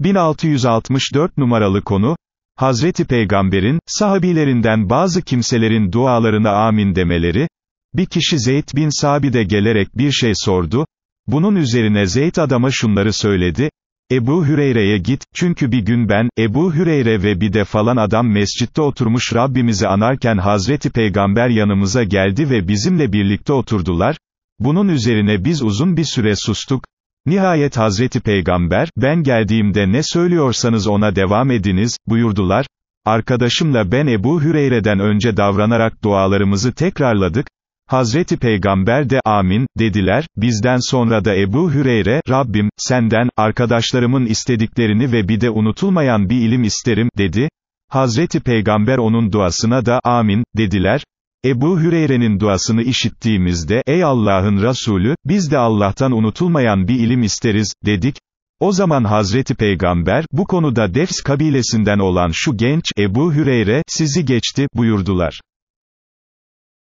1664 numaralı konu, Hazreti Peygamber'in, sahabilerinden bazı kimselerin dualarına amin demeleri, bir kişi Zeyd bin Sabide gelerek bir şey sordu, bunun üzerine Zeyd adama şunları söyledi, Ebu Hüreyre'ye git, çünkü bir gün ben, Ebu Hüreyre ve bir de falan adam mescitte oturmuş Rabbimizi anarken Hazreti Peygamber yanımıza geldi ve bizimle birlikte oturdular, bunun üzerine biz uzun bir süre sustuk, Nihayet Hazreti Peygamber, ben geldiğimde ne söylüyorsanız ona devam ediniz, buyurdular, arkadaşımla ben Ebu Hüreyre'den önce davranarak dualarımızı tekrarladık, Hazreti Peygamber de amin, dediler, bizden sonra da Ebu Hüreyre, Rabbim, senden, arkadaşlarımın istediklerini ve bir de unutulmayan bir ilim isterim, dedi, Hazreti Peygamber onun duasına da amin, dediler, Ebu Hüreyre'nin duasını işittiğimizde, ey Allah'ın Resulü, biz de Allah'tan unutulmayan bir ilim isteriz, dedik. O zaman Hazreti Peygamber, bu konuda Defs kabilesinden olan şu genç, Ebu Hüreyre, sizi geçti, buyurdular.